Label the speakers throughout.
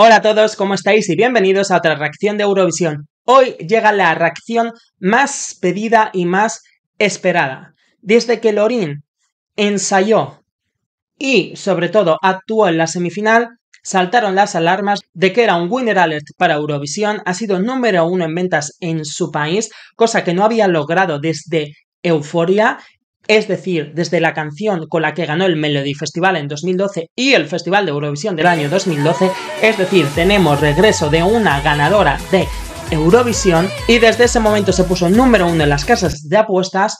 Speaker 1: Hola a todos, ¿cómo estáis? Y bienvenidos a otra reacción de Eurovisión. Hoy llega la reacción más pedida y más esperada. Desde que Lorin ensayó y, sobre todo, actuó en la semifinal, saltaron las alarmas de que era un winner alert para Eurovisión, ha sido número uno en ventas en su país, cosa que no había logrado desde Euforia es decir, desde la canción con la que ganó el Melody Festival en 2012 y el Festival de Eurovisión del año 2012, es decir, tenemos regreso de una ganadora de Eurovisión y desde ese momento se puso número uno en las casas de apuestas,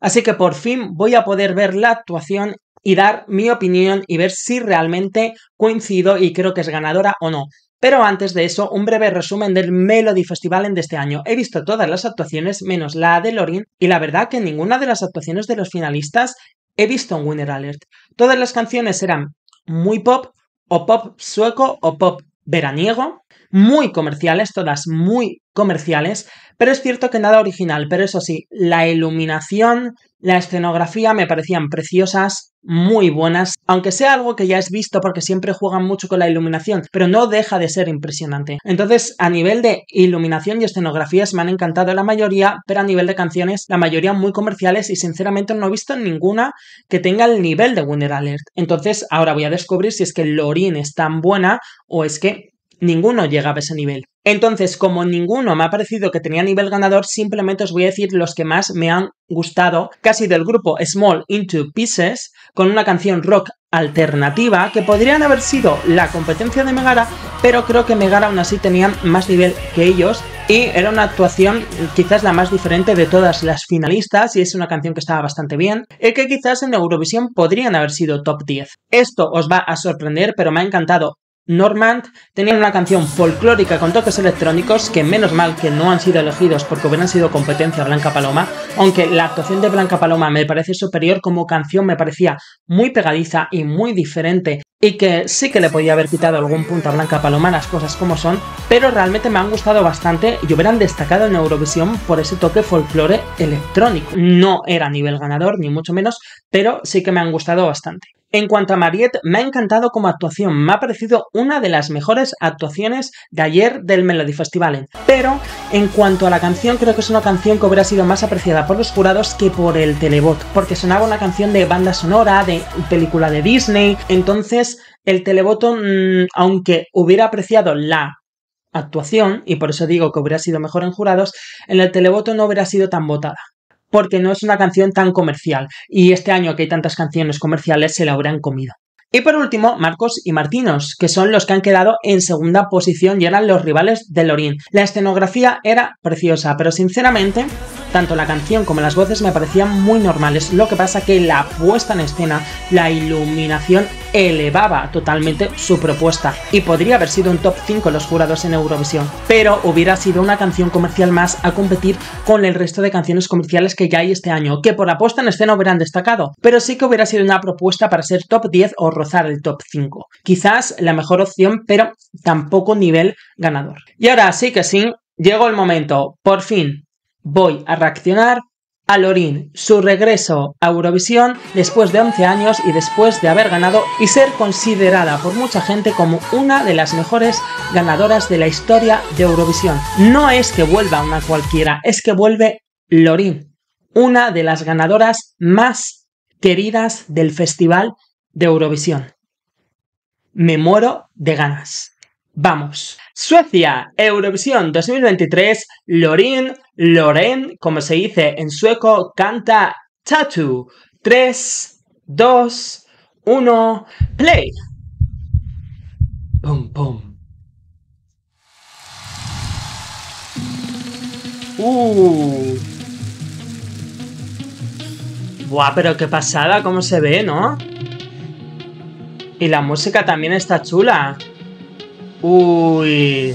Speaker 1: así que por fin voy a poder ver la actuación y dar mi opinión y ver si realmente coincido y creo que es ganadora o no. Pero antes de eso, un breve resumen del Melody Festival de este año. He visto todas las actuaciones, menos la de Lorin, y la verdad que ninguna de las actuaciones de los finalistas he visto un Winner Alert. Todas las canciones eran muy pop, o pop sueco, o pop veraniego, muy comerciales, todas muy comerciales, pero es cierto que nada original, pero eso sí, la iluminación, la escenografía me parecían preciosas, muy buenas, aunque sea algo que ya es visto porque siempre juegan mucho con la iluminación, pero no deja de ser impresionante. Entonces, a nivel de iluminación y escenografías me han encantado la mayoría, pero a nivel de canciones, la mayoría muy comerciales y sinceramente no he visto ninguna que tenga el nivel de Winter Alert. Entonces, ahora voy a descubrir si es que Lorin es tan buena o es que ninguno llega a ese nivel. Entonces, como ninguno me ha parecido que tenía nivel ganador, simplemente os voy a decir los que más me han gustado, casi del grupo Small Into Pieces, con una canción rock alternativa que podrían haber sido la competencia de Megara, pero creo que Megara aún así tenían más nivel que ellos y era una actuación quizás la más diferente de todas las finalistas y es una canción que estaba bastante bien y que quizás en Eurovisión podrían haber sido top 10. Esto os va a sorprender, pero me ha encantado Normand tenían una canción folclórica con toques electrónicos que menos mal que no han sido elegidos porque hubieran sido competencia Blanca Paloma, aunque la actuación de Blanca Paloma me parece superior como canción, me parecía muy pegadiza y muy diferente y que sí que le podía haber quitado algún punto a Blanca Paloma, las cosas como son, pero realmente me han gustado bastante y hubieran destacado en Eurovisión por ese toque folclore electrónico. No era nivel ganador, ni mucho menos, pero sí que me han gustado bastante. En cuanto a Mariette, me ha encantado como actuación, me ha parecido una de las mejores actuaciones de ayer del Melody Festival. Pero en cuanto a la canción, creo que es una canción que hubiera sido más apreciada por los jurados que por el televoto. porque sonaba una canción de banda sonora, de película de Disney, entonces el televoto, mm, aunque hubiera apreciado la actuación, y por eso digo que hubiera sido mejor en jurados, en el televoto no hubiera sido tan votada porque no es una canción tan comercial. Y este año que hay tantas canciones comerciales se la habrán comido. Y por último, Marcos y Martinos, que son los que han quedado en segunda posición y eran los rivales de Lorín. La escenografía era preciosa, pero sinceramente tanto la canción como las voces me parecían muy normales, lo que pasa que la puesta en escena, la iluminación elevaba totalmente su propuesta y podría haber sido un top 5 los jurados en Eurovisión, pero hubiera sido una canción comercial más a competir con el resto de canciones comerciales que ya hay este año, que por la puesta en escena hubieran destacado, pero sí que hubiera sido una propuesta para ser top 10 o rozar el top 5. Quizás la mejor opción, pero tampoco nivel ganador. Y ahora sí que sí, llegó el momento, por fin, Voy a reaccionar a Lorin, su regreso a Eurovisión después de 11 años y después de haber ganado y ser considerada por mucha gente como una de las mejores ganadoras de la historia de Eurovisión. No es que vuelva una cualquiera, es que vuelve Lorin, una de las ganadoras más queridas del Festival de Eurovisión. Me muero de ganas. Vamos. Suecia, Eurovisión 2023, Lorin, Loren, como se dice en sueco, canta Tattoo. 3, 2, 1, play. Pum, pum. Uh. Buah, pero qué pasada, cómo se ve, ¿no? Y la música también está chula. Uy.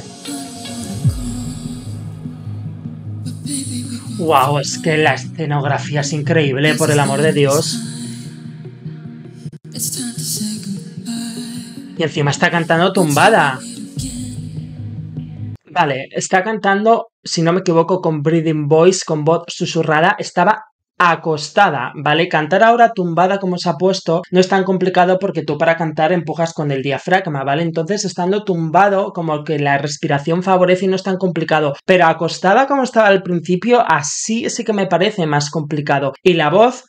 Speaker 1: Wow, es que la escenografía es increíble, por el amor de Dios. Y encima está cantando tumbada. Vale, está cantando, si no me equivoco, con Breathing Voice, con voz susurrada. Estaba acostada, ¿vale? Cantar ahora tumbada como se ha puesto no es tan complicado porque tú para cantar empujas con el diafragma, ¿vale? Entonces estando tumbado como que la respiración favorece y no es tan complicado, pero acostada como estaba al principio, así sí que me parece más complicado. Y la voz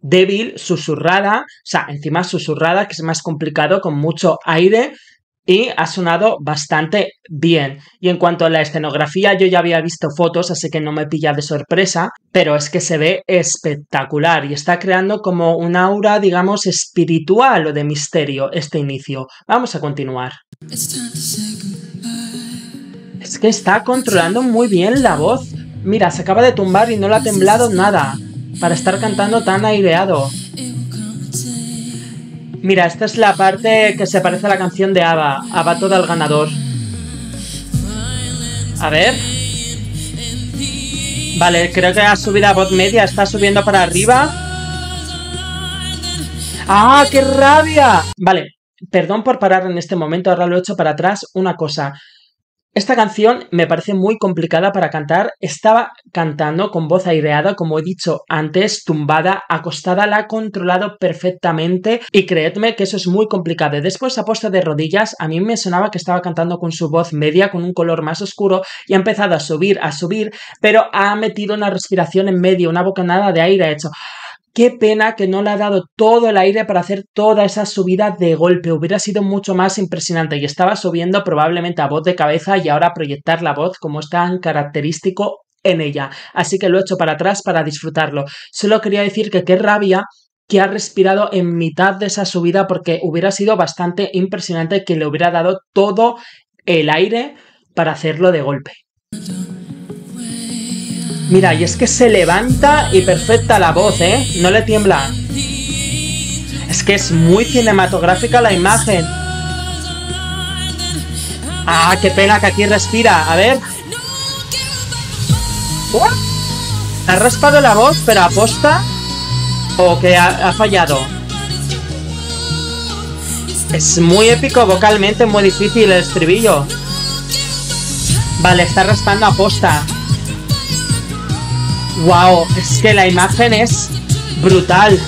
Speaker 1: débil, susurrada, o sea, encima susurrada, que es más complicado, con mucho aire, y ha sonado bastante bien. Y en cuanto a la escenografía, yo ya había visto fotos, así que no me pilla de sorpresa, pero es que se ve espectacular y está creando como un aura, digamos, espiritual o de misterio este inicio. Vamos a continuar. Es que está controlando muy bien la voz. Mira, se acaba de tumbar y no le ha temblado nada para estar cantando tan aireado. Mira, esta es la parte que se parece a la canción de Ava, TODO AL ganador. A ver. Vale, creo que ha subido a voz media, está subiendo para arriba. ¡Ah, qué rabia! Vale, perdón por parar en este momento, ahora lo he hecho para atrás. Una cosa, esta canción me parece muy complicada para cantar. Estaba cantando con voz aireada, como he dicho antes, tumbada, acostada, la ha controlado perfectamente y creedme que eso es muy complicado. Después a puesto de rodillas, a mí me sonaba que estaba cantando con su voz media, con un color más oscuro y ha empezado a subir, a subir, pero ha metido una respiración en medio, una bocanada de aire, ha hecho... Qué pena que no le ha dado todo el aire para hacer toda esa subida de golpe. Hubiera sido mucho más impresionante y estaba subiendo probablemente a voz de cabeza y ahora proyectar la voz como es tan característico en ella. Así que lo he hecho para atrás para disfrutarlo. Solo quería decir que qué rabia que ha respirado en mitad de esa subida porque hubiera sido bastante impresionante que le hubiera dado todo el aire para hacerlo de golpe. Mira, y es que se levanta y perfecta la voz, ¿eh? No le tiembla. Es que es muy cinematográfica la imagen. Ah, qué pena que aquí respira. A ver. ¿Ha raspado la voz, pero aposta? ¿O que ha, ha fallado? Es muy épico vocalmente, muy difícil el estribillo. Vale, está raspando aposta. Wow, es que la imagen es brutal.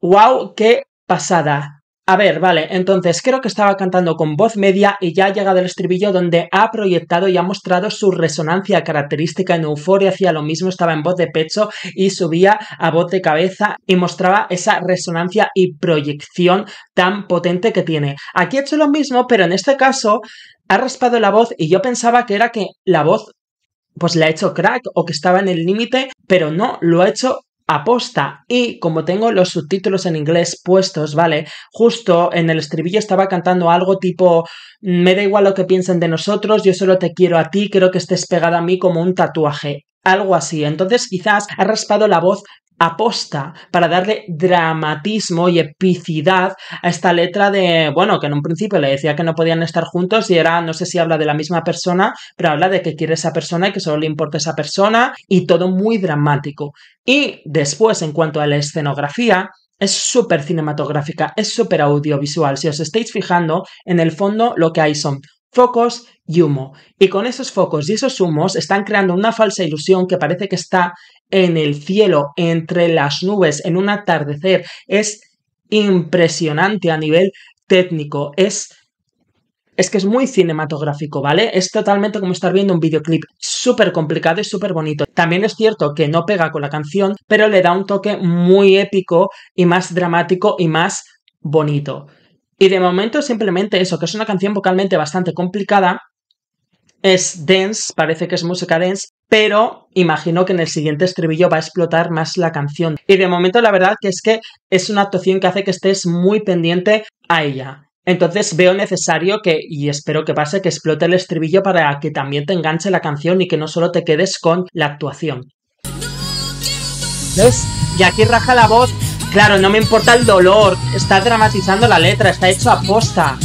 Speaker 1: Wow, qué pasada. A ver, vale, entonces creo que estaba cantando con voz media y ya ha llegado el estribillo donde ha proyectado y ha mostrado su resonancia característica en euforia, hacía lo mismo, estaba en voz de pecho y subía a voz de cabeza y mostraba esa resonancia y proyección tan potente que tiene. Aquí ha hecho lo mismo, pero en este caso ha raspado la voz y yo pensaba que era que la voz pues le ha hecho crack o que estaba en el límite, pero no, lo ha hecho aposta y como tengo los subtítulos en inglés puestos, ¿vale? Justo en el estribillo estaba cantando algo tipo me da igual lo que piensen de nosotros, yo solo te quiero a ti, creo que estés pegada a mí como un tatuaje algo así. Entonces quizás ha raspado la voz aposta para darle dramatismo y epicidad a esta letra de, bueno, que en un principio le decía que no podían estar juntos y era, no sé si habla de la misma persona, pero habla de que quiere esa persona y que solo le importa esa persona y todo muy dramático. Y después, en cuanto a la escenografía, es súper cinematográfica, es súper audiovisual. Si os estáis fijando, en el fondo lo que hay son focos y humo. Y con esos focos y esos humos están creando una falsa ilusión que parece que está en el cielo, entre las nubes, en un atardecer. Es impresionante a nivel técnico. Es es que es muy cinematográfico, ¿vale? Es totalmente como estar viendo un videoclip súper complicado y súper bonito. También es cierto que no pega con la canción, pero le da un toque muy épico y más dramático y más bonito. Y de momento simplemente eso, que es una canción vocalmente bastante complicada. Es dense, parece que es música dense pero imagino que en el siguiente estribillo va a explotar más la canción. Y de momento la verdad que es que es una actuación que hace que estés muy pendiente a ella. Entonces veo necesario que, y espero que pase, que explote el estribillo para que también te enganche la canción y que no solo te quedes con la actuación. ¿Ves? Y aquí raja la voz. Claro, no me importa el dolor. Está dramatizando la letra, está hecho a posta.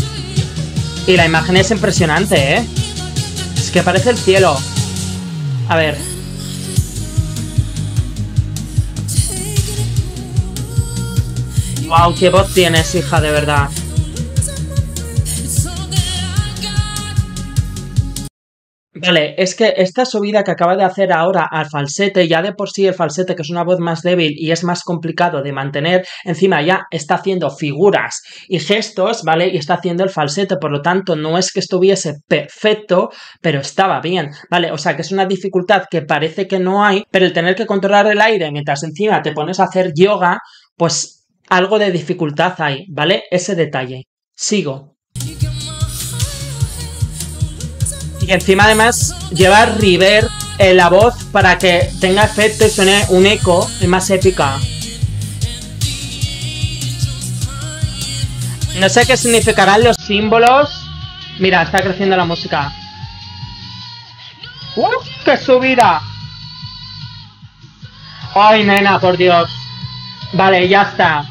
Speaker 1: Y la imagen es impresionante, ¿eh? Es que parece el cielo. A ver. Wow, qué voz tienes, hija, de verdad. Vale, es que esta subida que acaba de hacer ahora al falsete, ya de por sí el falsete, que es una voz más débil y es más complicado de mantener, encima ya está haciendo figuras y gestos, ¿vale? Y está haciendo el falsete, por lo tanto, no es que estuviese perfecto, pero estaba bien, ¿vale? O sea, que es una dificultad que parece que no hay, pero el tener que controlar el aire mientras encima te pones a hacer yoga, pues algo de dificultad hay, ¿vale? Ese detalle. Sigo. encima además lleva River en la voz para que tenga efecto y suene un eco más épica. No sé qué significarán los símbolos. Mira, está creciendo la música. ¡Uh! ¡Qué subida! ¡Ay, nena, por Dios! Vale, ya está.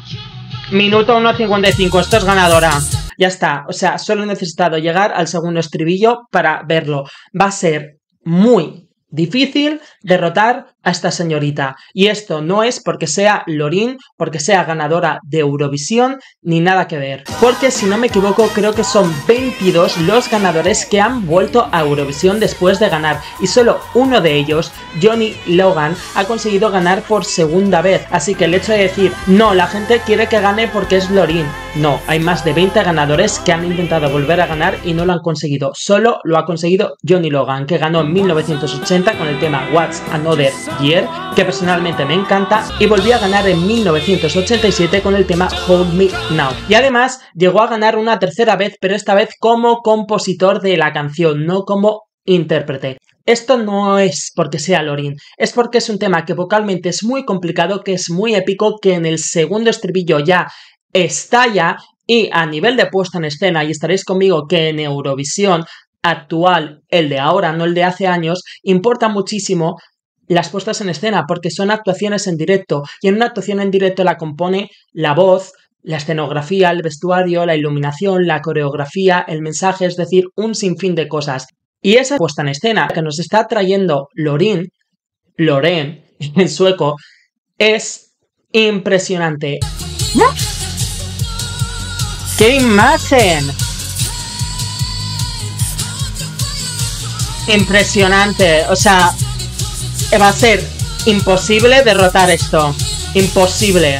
Speaker 1: Minuto 1.55, esto es ganadora. Ya está, o sea, solo he necesitado llegar al segundo estribillo para verlo. Va a ser muy difícil derrotar a esta señorita. Y esto no es porque sea Lorin, porque sea ganadora de Eurovisión, ni nada que ver. Porque si no me equivoco, creo que son 22 los ganadores que han vuelto a Eurovisión después de ganar. Y solo uno de ellos, Johnny Logan, ha conseguido ganar por segunda vez. Así que el hecho de decir, no, la gente quiere que gane porque es Lorin. No, hay más de 20 ganadores que han intentado volver a ganar y no lo han conseguido. Solo lo ha conseguido Johnny Logan, que ganó en 1980 con el tema What's Another que personalmente me encanta, y volvió a ganar en 1987 con el tema Hold Me Now. Y además llegó a ganar una tercera vez, pero esta vez como compositor de la canción, no como intérprete. Esto no es porque sea Lorin, es porque es un tema que vocalmente es muy complicado, que es muy épico, que en el segundo estribillo ya estalla y a nivel de puesta en escena, y estaréis conmigo que en Eurovisión actual, el de ahora, no el de hace años, importa muchísimo las puestas en escena, porque son actuaciones en directo. Y en una actuación en directo la compone la voz, la escenografía, el vestuario, la iluminación, la coreografía, el mensaje, es decir, un sinfín de cosas. Y esa puesta en escena que nos está trayendo Lorin, Loren, en sueco, es impresionante. ¡Qué imagen! Impresionante, o sea, eh, va a ser imposible derrotar esto. Imposible.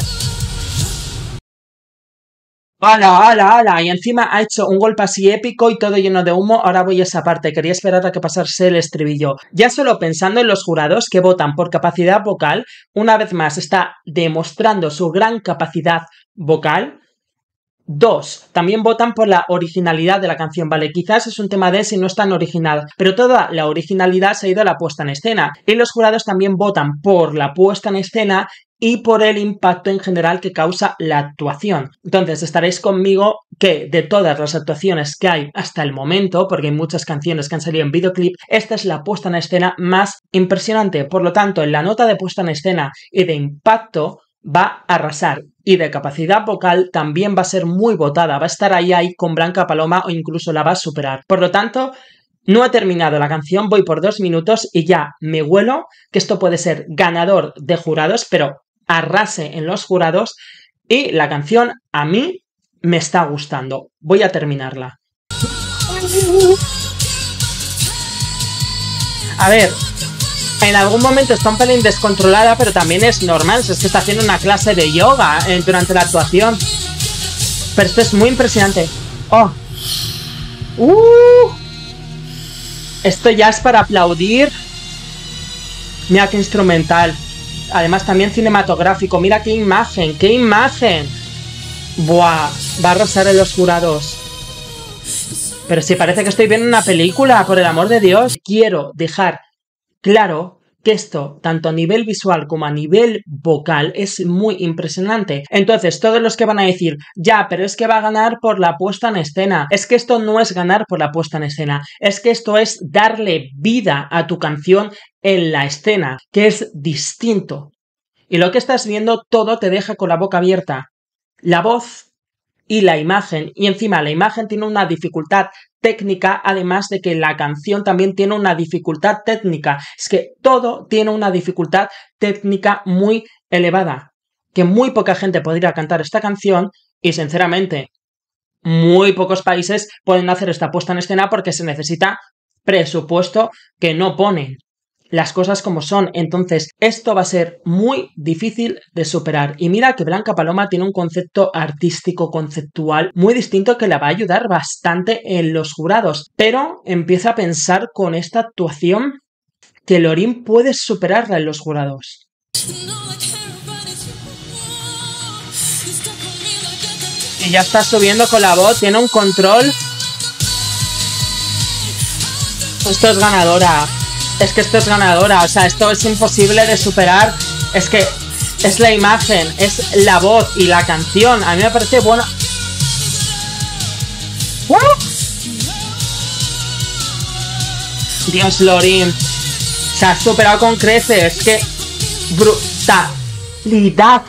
Speaker 1: ¡Hala, hala, hala! Y encima ha hecho un golpe así épico y todo lleno de humo. Ahora voy a esa parte. Quería esperar a que pasase el estribillo. Ya solo pensando en los jurados que votan por capacidad vocal, una vez más está demostrando su gran capacidad vocal. Dos, también votan por la originalidad de la canción, vale, quizás es un tema de si no es tan original, pero toda la originalidad se ha ido a la puesta en escena. Y los jurados también votan por la puesta en escena y por el impacto en general que causa la actuación. Entonces estaréis conmigo que de todas las actuaciones que hay hasta el momento, porque hay muchas canciones que han salido en videoclip, esta es la puesta en escena más impresionante. Por lo tanto, en la nota de puesta en escena y de impacto va a arrasar y de capacidad vocal también va a ser muy votada, va a estar ahí ahí con Blanca Paloma o incluso la va a superar. Por lo tanto, no ha terminado la canción, voy por dos minutos y ya me huelo que esto puede ser ganador de jurados, pero arrase en los jurados y la canción a mí me está gustando. Voy a terminarla. A ver, en algún momento está un pelín descontrolada, pero también es normal, es que está haciendo una clase de yoga eh, durante la actuación. Pero esto es muy impresionante. Oh. Uh. Esto ya es para aplaudir. Mira qué instrumental. Además también cinematográfico. Mira qué imagen, qué imagen. Buah, va a rozar en los jurados. Pero si parece que estoy viendo una película, por el amor de Dios. Quiero dejar Claro que esto, tanto a nivel visual como a nivel vocal, es muy impresionante. Entonces, todos los que van a decir, ya, pero es que va a ganar por la puesta en escena, es que esto no es ganar por la puesta en escena, es que esto es darle vida a tu canción en la escena, que es distinto. Y lo que estás viendo, todo te deja con la boca abierta. La voz y la imagen. Y encima la imagen tiene una dificultad técnica, además de que la canción también tiene una dificultad técnica. Es que todo tiene una dificultad técnica muy elevada, que muy poca gente podría cantar esta canción y sinceramente muy pocos países pueden hacer esta puesta en escena porque se necesita presupuesto que no ponen las cosas como son. Entonces, esto va a ser muy difícil de superar. Y mira que Blanca Paloma tiene un concepto artístico, conceptual, muy distinto que la va a ayudar bastante en los jurados. Pero empieza a pensar con esta actuación que Lorin puede superarla en los jurados. Y ya está subiendo con la voz, tiene un control. Esto es ganadora es que esto es ganadora, o sea, esto es imposible de superar. Es que es la imagen, es la voz y la canción. A mí me parece buena. Dios, Lorin. Se ha superado con creces. Es Que brutalidad.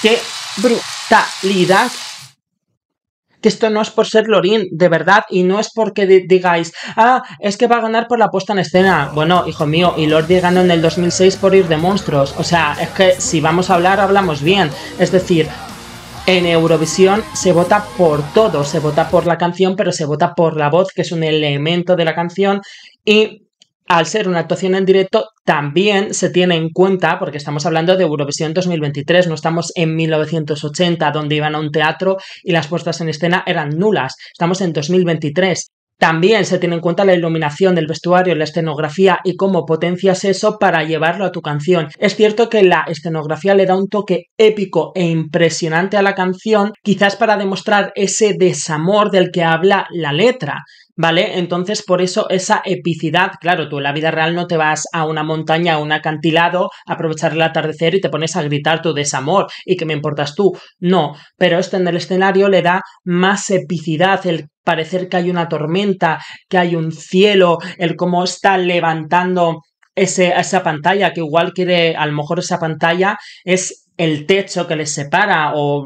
Speaker 1: Qué brutalidad que esto no es por ser Lorin, de verdad, y no es porque digáis, ah, es que va a ganar por la puesta en escena. Bueno, hijo mío, y Lordi ganó en el 2006 por ir de monstruos. O sea, es que si vamos a hablar, hablamos bien. Es decir, en Eurovisión se vota por todo, se vota por la canción, pero se vota por la voz, que es un elemento de la canción, y al ser una actuación en directo, también se tiene en cuenta, porque estamos hablando de Eurovisión 2023, no estamos en 1980, donde iban a un teatro y las puestas en escena eran nulas, estamos en 2023. También se tiene en cuenta la iluminación del vestuario, la escenografía y cómo potencias eso para llevarlo a tu canción. Es cierto que la escenografía le da un toque épico e impresionante a la canción, quizás para demostrar ese desamor del que habla la letra. ¿vale? Entonces, por eso esa epicidad, claro, tú en la vida real no te vas a una montaña, a un acantilado, a aprovechar el atardecer y te pones a gritar tu desamor y que me importas tú. No, pero esto en el escenario le da más epicidad, el parecer que hay una tormenta, que hay un cielo, el cómo está levantando ese, esa pantalla, que igual quiere, a lo mejor esa pantalla es el techo que les separa o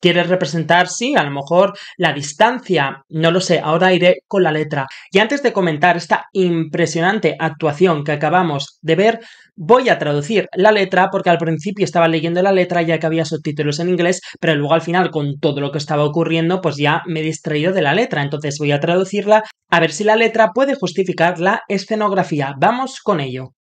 Speaker 1: quiere representar, sí, a lo mejor la distancia, no lo sé, ahora iré con la letra. Y antes de comentar esta impresionante actuación que acabamos de ver, voy a traducir la letra porque al principio estaba leyendo la letra ya que había subtítulos en inglés, pero luego al final con todo lo que estaba ocurriendo pues ya me he distraído de la letra, entonces voy a traducirla a ver si la letra puede justificar la escenografía. Vamos con ello.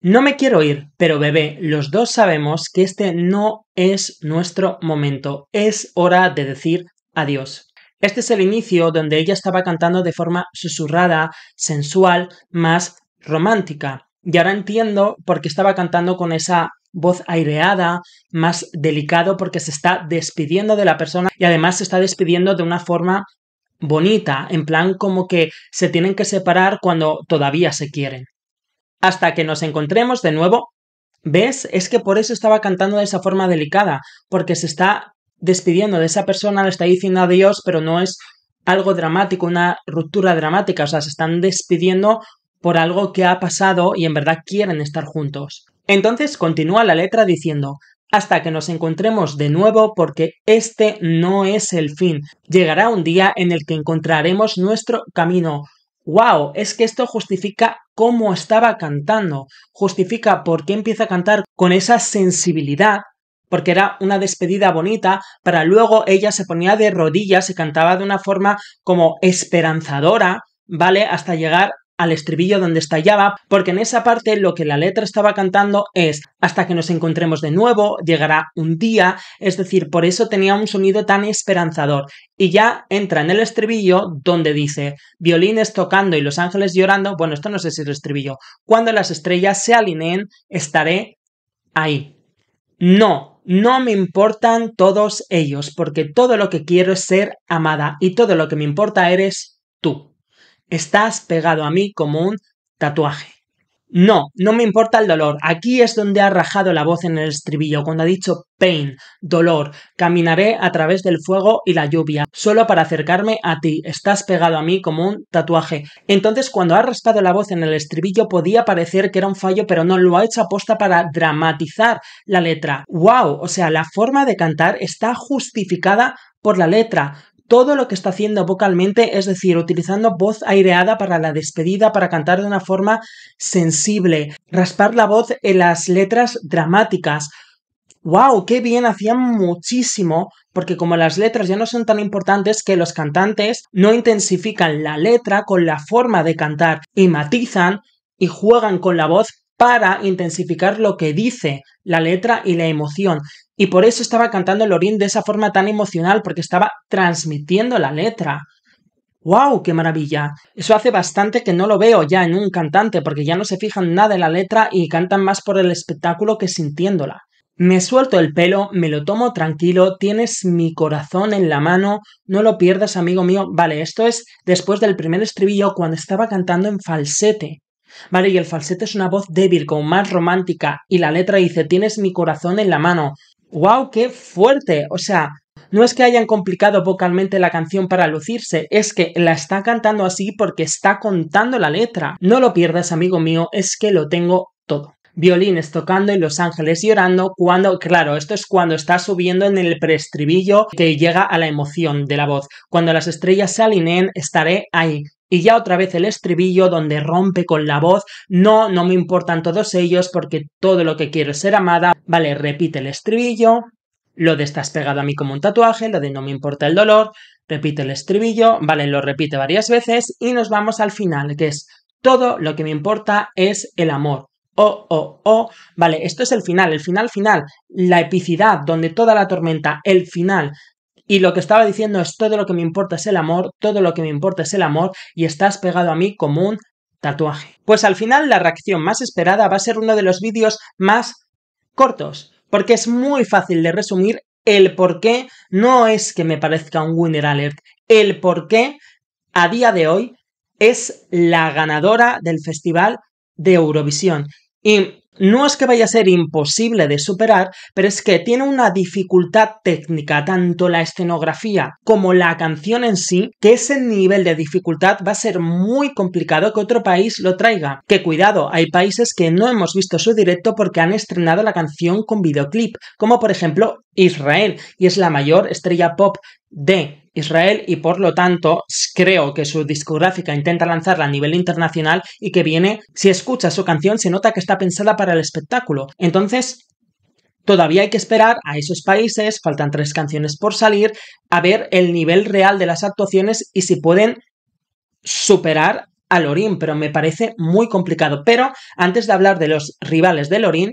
Speaker 1: No me quiero ir, pero bebé, los dos sabemos que este no es nuestro momento. Es hora de decir adiós. Este es el inicio donde ella estaba cantando de forma susurrada, sensual, más romántica. Y ahora entiendo por qué estaba cantando con esa voz aireada, más delicado, porque se está despidiendo de la persona y además se está despidiendo de una forma bonita, en plan como que se tienen que separar cuando todavía se quieren. Hasta que nos encontremos de nuevo. ¿Ves? Es que por eso estaba cantando de esa forma delicada, porque se está despidiendo de esa persona, le está diciendo adiós, pero no es algo dramático, una ruptura dramática, o sea, se están despidiendo por algo que ha pasado y en verdad quieren estar juntos. Entonces continúa la letra diciendo, hasta que nos encontremos de nuevo porque este no es el fin. Llegará un día en el que encontraremos nuestro camino. ¡Wow! Es que esto justifica cómo estaba cantando, justifica por qué empieza a cantar con esa sensibilidad, porque era una despedida bonita, para luego ella se ponía de rodillas y cantaba de una forma como esperanzadora, ¿vale? Hasta llegar al estribillo donde estallaba, porque en esa parte lo que la letra estaba cantando es hasta que nos encontremos de nuevo, llegará un día, es decir, por eso tenía un sonido tan esperanzador. Y ya entra en el estribillo donde dice violines tocando y los ángeles llorando, bueno, esto no sé si es el estribillo, cuando las estrellas se alineen, estaré ahí. No, no me importan todos ellos, porque todo lo que quiero es ser amada y todo lo que me importa eres tú. Estás pegado a mí como un tatuaje. No, no me importa el dolor. Aquí es donde ha rajado la voz en el estribillo, cuando ha dicho pain, dolor. Caminaré a través del fuego y la lluvia, solo para acercarme a ti. Estás pegado a mí como un tatuaje. Entonces, cuando ha raspado la voz en el estribillo, podía parecer que era un fallo, pero no lo ha hecho aposta para dramatizar la letra. ¡Wow! O sea, la forma de cantar está justificada por la letra todo lo que está haciendo vocalmente, es decir, utilizando voz aireada para la despedida, para cantar de una forma sensible, raspar la voz en las letras dramáticas. ¡Wow! ¡Qué bien! Hacían muchísimo, porque como las letras ya no son tan importantes que los cantantes no intensifican la letra con la forma de cantar y matizan y juegan con la voz para intensificar lo que dice la letra y la emoción. Y por eso estaba cantando Lorín de esa forma tan emocional, porque estaba transmitiendo la letra. ¡Wow! ¡Qué maravilla! Eso hace bastante que no lo veo ya en un cantante, porque ya no se fijan nada en la letra y cantan más por el espectáculo que sintiéndola. Me suelto el pelo, me lo tomo tranquilo, tienes mi corazón en la mano, no lo pierdas, amigo mío. Vale, esto es después del primer estribillo cuando estaba cantando en falsete. Vale, y el falsete es una voz débil, como más romántica, y la letra dice tienes mi corazón en la mano. ¡Wow! ¡Qué fuerte! O sea, no es que hayan complicado vocalmente la canción para lucirse, es que la está cantando así porque está contando la letra. No lo pierdas, amigo mío, es que lo tengo todo. Violines tocando y Los Ángeles llorando cuando, claro, esto es cuando está subiendo en el preestribillo que llega a la emoción de la voz. Cuando las estrellas se alineen, estaré ahí. Y ya otra vez el estribillo donde rompe con la voz, no, no me importan todos ellos porque todo lo que quiero es ser amada. Vale, repite el estribillo, lo de estás pegado a mí como un tatuaje, lo de no me importa el dolor, repite el estribillo, vale, lo repite varias veces y nos vamos al final, que es todo lo que me importa es el amor. Oh, oh, oh, vale, esto es el final, el final final, la epicidad, donde toda la tormenta, el final, y lo que estaba diciendo es todo lo que me importa es el amor, todo lo que me importa es el amor y estás pegado a mí como un tatuaje. Pues al final la reacción más esperada va a ser uno de los vídeos más cortos, porque es muy fácil de resumir el por qué no es que me parezca un winner alert, el por qué a día de hoy es la ganadora del festival de Eurovisión. Y no es que vaya a ser imposible de superar, pero es que tiene una dificultad técnica, tanto la escenografía como la canción en sí, que ese nivel de dificultad va a ser muy complicado que otro país lo traiga. Que cuidado, hay países que no hemos visto su directo porque han estrenado la canción con videoclip, como por ejemplo Israel, y es la mayor estrella pop de Israel y por lo tanto creo que su discográfica intenta lanzarla a nivel internacional y que viene, si escucha su canción se nota que está pensada para el espectáculo. Entonces, Todavía hay que esperar a esos países, faltan tres canciones por salir, a ver el nivel real de las actuaciones y si pueden superar a Lorin. pero me parece muy complicado. Pero antes de hablar de los rivales de Lorín,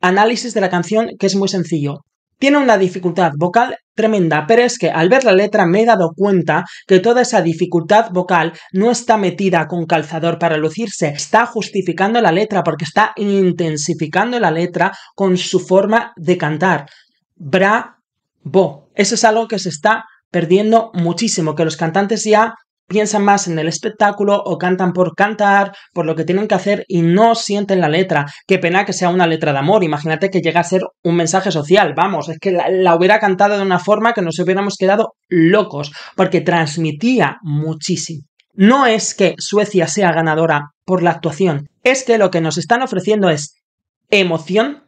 Speaker 1: análisis de la canción que es muy sencillo. Tiene una dificultad vocal tremenda, pero es que al ver la letra me he dado cuenta que toda esa dificultad vocal no está metida con calzador para lucirse, está justificando la letra porque está intensificando la letra con su forma de cantar. Bra-bo. Eso es algo que se está perdiendo muchísimo, que los cantantes ya piensan más en el espectáculo o cantan por cantar, por lo que tienen que hacer y no sienten la letra. Qué pena que sea una letra de amor, imagínate que llega a ser un mensaje social, vamos, es que la, hubiera cantado de una forma que nos hubiéramos quedado locos, porque transmitía muchísimo. No es que Suecia sea ganadora por la actuación, es que lo que nos están ofreciendo es emoción,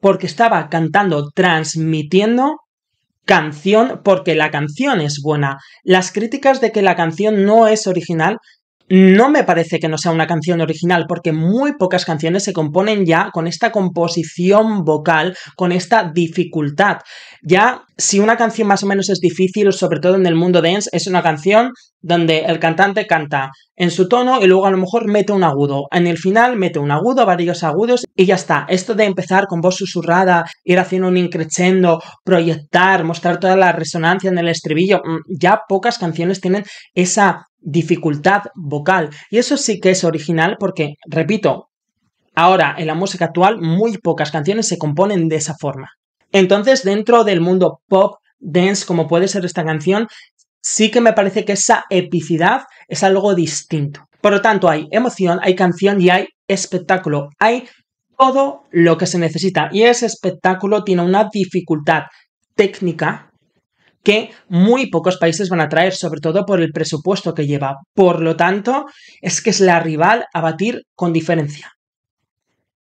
Speaker 1: porque estaba cantando, transmitiendo canción porque la canción es buena. Las críticas de que la canción no es original no me parece que no sea una canción original, porque muy pocas canciones se componen ya con esta composición vocal, con esta dificultad. Ya, si una canción más o menos es difícil, sobre todo en el mundo dance, es una canción donde el cantante canta en su tono y luego a lo mejor mete un agudo. En el final mete un agudo, varios agudos y ya está. Esto de empezar con voz susurrada, ir haciendo un increchendo, proyectar, mostrar toda la resonancia en el estribillo, mm, ya pocas canciones tienen esa dificultad vocal. Y eso sí que es original porque, repito, ahora en la música actual muy pocas canciones se componen de esa forma. Entonces, dentro del mundo pop, dance, como puede ser esta canción, sí que me parece que esa epicidad es algo distinto. Por lo tanto, hay emoción, hay canción y hay espectáculo. Hay todo lo que se necesita. Y ese espectáculo tiene una dificultad técnica que muy pocos países van a traer, sobre todo por el presupuesto que lleva. Por lo tanto, es que es la rival a batir con diferencia.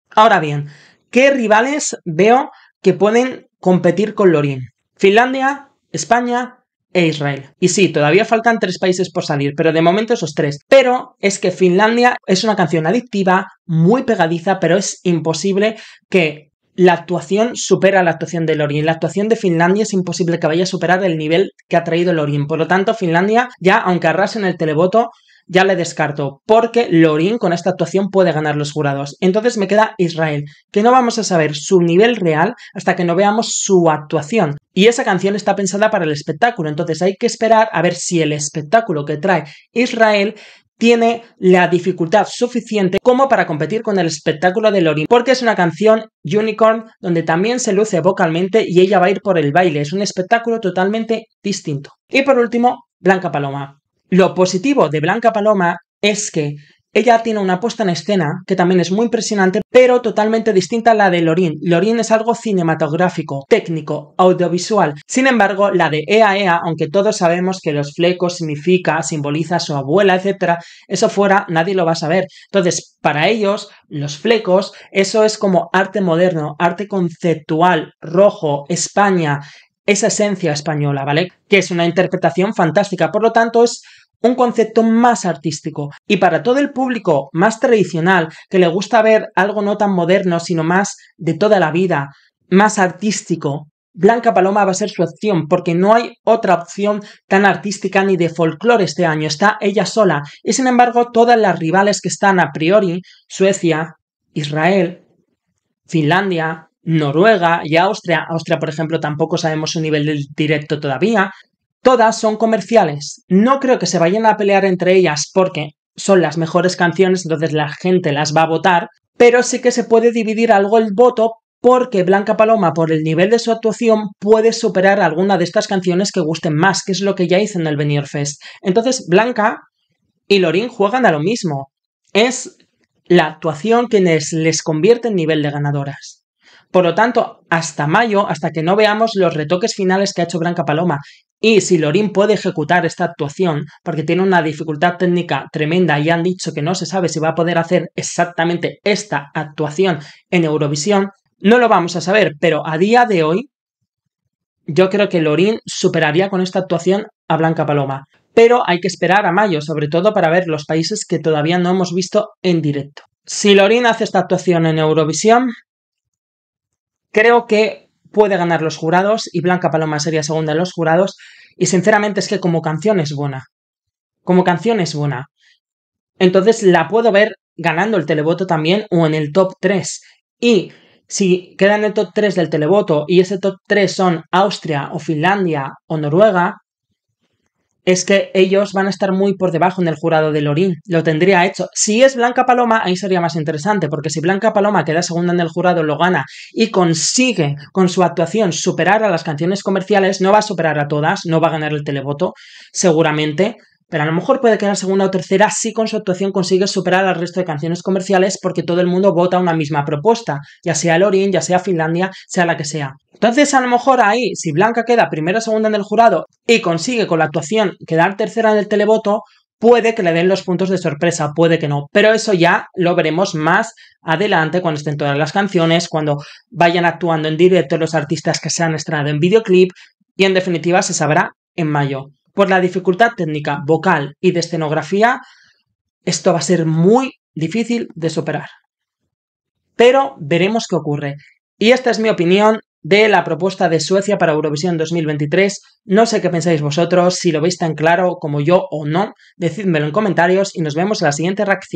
Speaker 1: Ahora bien, ¿qué rivales veo que pueden competir con Lorin? Finlandia, España, e Israel. Y sí, todavía faltan tres países por salir, pero de momento esos tres. Pero es que Finlandia es una canción adictiva, muy pegadiza, pero es imposible que la actuación supera la actuación de Lorin. La actuación de Finlandia es imposible que vaya a superar el nivel que ha traído Lorin. Por lo tanto, Finlandia, ya aunque arrase en el televoto, ya le descarto, porque Lorin con esta actuación puede ganar los jurados. Entonces me queda Israel, que no vamos a saber su nivel real hasta que no veamos su actuación. Y esa canción está pensada para el espectáculo, entonces hay que esperar a ver si el espectáculo que trae Israel tiene la dificultad suficiente como para competir con el espectáculo de Lorin, porque es una canción Unicorn donde también se luce vocalmente y ella va a ir por el baile, es un espectáculo totalmente distinto. Y por último, Blanca Paloma. Lo positivo de Blanca Paloma es que ella tiene una puesta en escena que también es muy impresionante, pero totalmente distinta a la de Lorin. Lorin es algo cinematográfico, técnico, audiovisual. Sin embargo, la de Ea Ea, aunque todos sabemos que los flecos significa, simboliza su abuela, etc., eso fuera nadie lo va a saber. Entonces, para ellos, los flecos, eso es como arte moderno, arte conceptual, rojo, España, esa esencia española, ¿vale? Que es una interpretación fantástica. Por lo tanto, es un concepto más artístico y para todo el público más tradicional que le gusta ver algo no tan moderno sino más de toda la vida, más artístico. Blanca Paloma va a ser su opción porque no hay otra opción tan artística ni de folclore este año, está ella sola y sin embargo todas las rivales que están a priori, Suecia, Israel, Finlandia, Noruega y Austria. Austria, por ejemplo, tampoco sabemos su nivel del directo todavía. Todas son comerciales. No creo que se vayan a pelear entre ellas porque son las mejores canciones, entonces la gente las va a votar, pero sí que se puede dividir algo el voto porque Blanca Paloma, por el nivel de su actuación, puede superar alguna de estas canciones que gusten más, que es lo que ya hizo en el Venir Fest. Entonces, Blanca y Lorín juegan a lo mismo. Es la actuación quienes les convierte en nivel de ganadoras. Por lo tanto, hasta mayo, hasta que no veamos los retoques finales que ha hecho Blanca Paloma y si Lorin puede ejecutar esta actuación, porque tiene una dificultad técnica tremenda y han dicho que no se sabe si va a poder hacer exactamente esta actuación en Eurovisión, no lo vamos a saber, pero a día de hoy yo creo que Lorin superaría con esta actuación a Blanca Paloma. Pero hay que esperar a mayo, sobre todo para ver los países que todavía no hemos visto en directo. Si Lorin hace esta actuación en Eurovisión, creo que puede ganar los jurados y Blanca Paloma sería segunda en los jurados. Y sinceramente es que como canción es buena. Como canción es buena. Entonces la puedo ver ganando el televoto también o en el top 3. Y si queda en el top 3 del televoto y ese top 3 son Austria o Finlandia o Noruega, es que ellos van a estar muy por debajo en el jurado de Lorín. Lo tendría hecho. Si es Blanca Paloma, ahí sería más interesante, porque si Blanca Paloma queda segunda en el jurado, lo gana y consigue con su actuación superar a las canciones comerciales, no va a superar a todas, no va a ganar el televoto, seguramente, pero a lo mejor puede quedar segunda o tercera si con su actuación consigue superar al resto de canciones comerciales porque todo el mundo vota una misma propuesta, ya sea Lorin, ya sea Finlandia, sea la que sea. Entonces, a lo mejor ahí, si Blanca queda primera o segunda en el jurado y consigue con la actuación quedar tercera en el televoto, puede que le den los puntos de sorpresa, puede que no, pero eso ya lo veremos más adelante cuando estén todas las canciones, cuando vayan actuando en directo los artistas que se han estrenado en videoclip y en definitiva se sabrá en mayo por la dificultad técnica vocal y de escenografía, esto va a ser muy difícil de superar. Pero veremos qué ocurre. Y esta es mi opinión de la propuesta de Suecia para Eurovisión 2023. No sé qué pensáis vosotros, si lo veis tan claro como yo o no. Decídmelo en comentarios y nos vemos en la siguiente reacción.